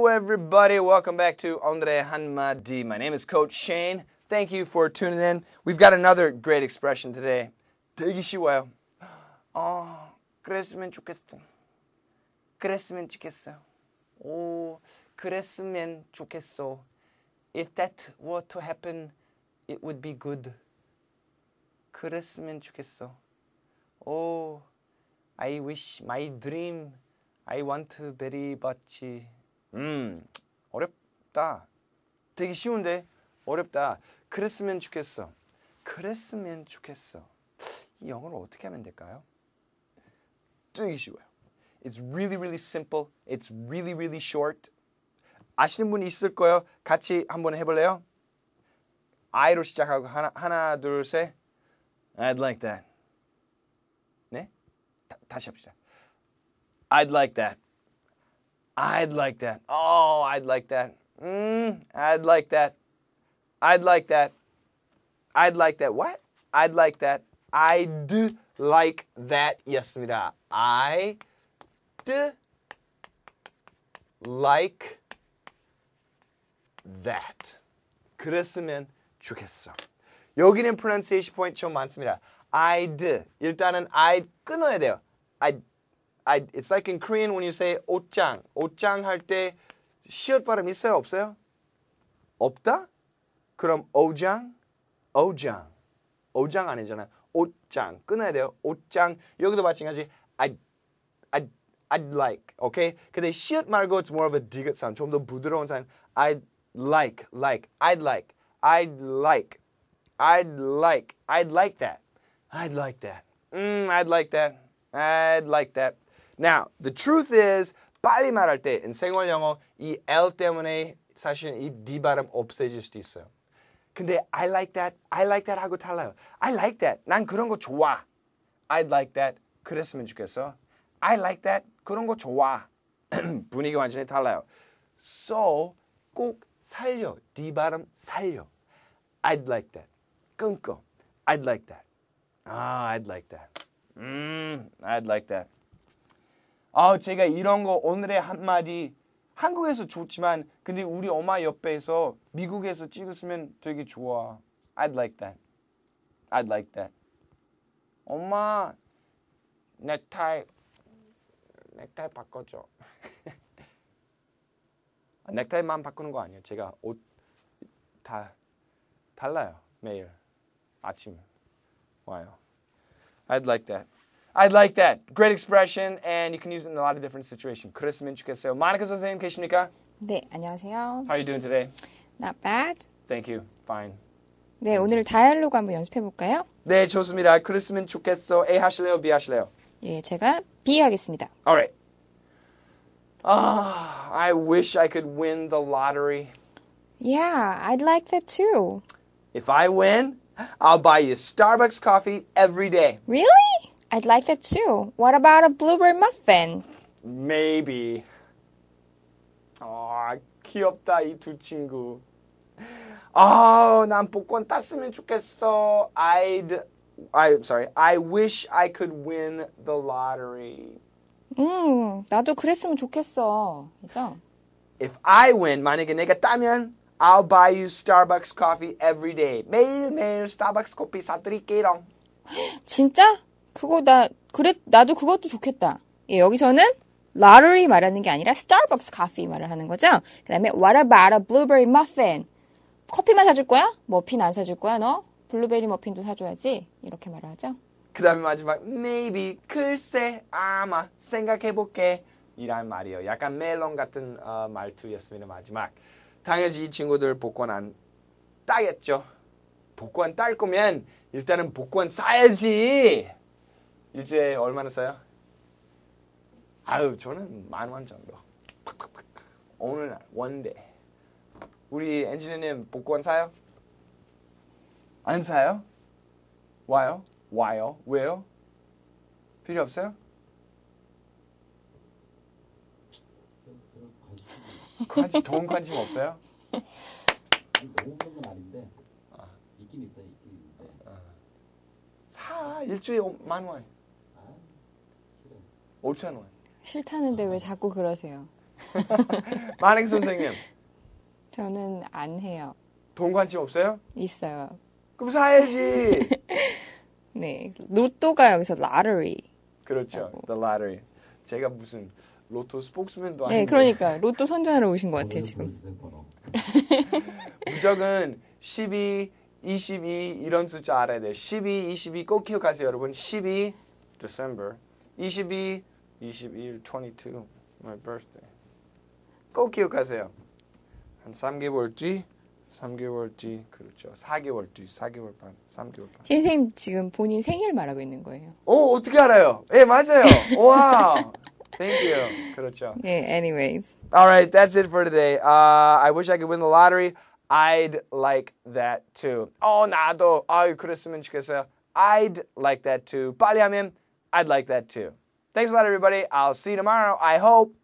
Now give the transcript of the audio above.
Hello, everybody. Welcome back to Andre Hanmadi. My name is Coach Shane. Thank you for tuning in. We've got another great expression today. 대기시와요. 어, 그랬으면 그랬으면 그랬으면 좋겠어. If that were to happen, it would be good. 그랬으면 좋겠어. Oh, I wish my dream I want to very much 음 어렵다 되게 쉬운데 어렵다 그랬으면 좋겠어 그랬으면 좋겠어 이 영어를 어떻게 하면 될까요? 되게 쉬워요 It's really really simple It's really really short 아시는 분 있을 거예요 같이 한번 해볼래요? I로 시작하고 하나, 하나 둘셋 I'd like that 네? 다, 다시 합시다 I'd like that I'd like that. Oh, I'd like that. Mm, I'd like that. I'd like that. I'd like that. What? I'd like that. I'd like that. Yes, Yesmida. I'd like that. 그랬으면 좋겠어. 여기는 pronunciation point 좀 많습니다. I'd. 일단은 I'd 끊어야 돼요. I'd I, it's like in Korean when you say 옷장. 옷장 할때 시옷 발음 있어요? 없어요? 없다? 그럼 오장? 아니잖아 오장 아니잖아요. 옷장. 끊어야 돼요. 옷장. 여기도 마찬가지. I'd, I'd, I'd like. Okay? 근데 시옷 말고 it's more of a 디귿 sound. 좀 더 부드러운 sound. I'd like, like, I'd like, I'd like, I'd like, I'd like that. I'd like that. Mm, I'd like that. I'd like that. Now, the truth is 빨리 말할 때 in 생활 영어 이 L 때문에 사실 이 D 발음 없애질 수도 있어요. 근데 I like that, I like that 하고 달라요. I like that, 난 그런 거 좋아. I'd like that, 그랬으면 좋겠어. I like that, 그런 거 좋아. 분위기 완전히 달라요. So 꼭 살려, D 발음 살려. I'd like that, 끊고. I'd like that. Ah, I'd like that. hmm I'd like that. 아 제가 이런 거 오늘의 한마디 한국에서 좋지만 근데 우리 엄마 옆에서 미국에서 찍었으면 되게 좋아. I'd like that. I'd like that. 엄마 넥타이 넥타이 바꿔줘. 넥타이만 바꾸는 거 아니에요. 제가 옷 다 달라요 매일 아침 와요. I'd like that. I like that. Great expression, and you can use it in a lot of different situations. 그랬으면 좋겠어요. Monica 선생님 계십니까? 네, 안녕하세요. How are you doing today? Not bad. Thank you. Fine. 네, 오늘 다이얼로그 한번 연습해 볼까요? 네, 좋습니다. 그랬으면 좋겠어. A 하실래요? B 하실래요? 예, 제가 B 하겠습니다. Alright. Ah, I wish I could win the lottery. Yeah, I'd like that too. If I win, I'll buy you Starbucks coffee every day. Really? I'd like that too. What about a blueberry muffin? Maybe. 아, 귀엽다 이두 Oh, 아, 난 복권 땄으면 좋겠어. I'd I'm sorry. I wish I could win the lottery. 음, 나도 그랬으면 좋겠어. 그죠? If I win, 만약에 내가 따면 I'll buy you Starbucks coffee every day. 매일매일 스타벅스 커피 사드릴게요. 진짜? 그거 나 그래 나도 그것도 좋겠다. 예, 여기서는 lottery 말하는 게 아니라 s t a r b 스타벅스 커피 말을 하는 거죠. 그다음에 what about a blueberry muffin? 커피만 사줄 거야? 머핀 안 사줄 거야 너? 블루베리 머핀도 사줘야지 이렇게 말을 하죠. 그다음에 마지막 maybe 글쎄 아마 생각해볼게 이란 말이에요. 약간 멜론 같은 어, 말투였습니다 마지막. 당연히 이 친구들 복권 안 따겠죠. 복권 딸 거면 일단은 복권 사야지 일이에 얼마나 써요? 아유 저는 만원 정도. 오늘 원대. 우리 엔지니어님 복권 사요? 안 사요? 와요? 와요? 왜요? 필요 없어요? 관심, 돈 관심 없어요? 너무 큰건 아닌데 있긴 있어요 있긴 있는데 사 일주일에 만 원. 옳지 않아요? 싫다는데 왜 자꾸 그러세요? 만행 선생님. 저는 안 해요. 돈 관심 없어요? 있어요. 그럼 사야지. 네. 로또가 여기서 lottery. 그렇죠. The lottery. 제가 무슨 로또 스포크스맨도 아니고. 네, 그러니까 로또 선전하러 오신 것 같아요, 지금. 무적은 12, 22 이런 숫자 알아야 돼요. 12, 22 꼭 기억하세요, 여러분. 12 December. 22 22, my birthday. 꼭 기억하세요. 한 3개월 뒤, 3개월 뒤, 그렇죠. 4개월 뒤, 4개월 반 3개월 반. 선생님 지금 본인 생일 말하고 있는 거예요. 오 어떻게 알아요? 예 맞아요. 와. Thank you. 그렇죠. Yeah. Anyways. All right, that's it for today. Uh, I wish I could win the lottery. I'd like that too. 어 나도 아유 그랬으면 좋겠어요. I'd like that too. 빨리 하면 I'd like that too. Thanks a lot, everybody. I'll see you tomorrow, I hope.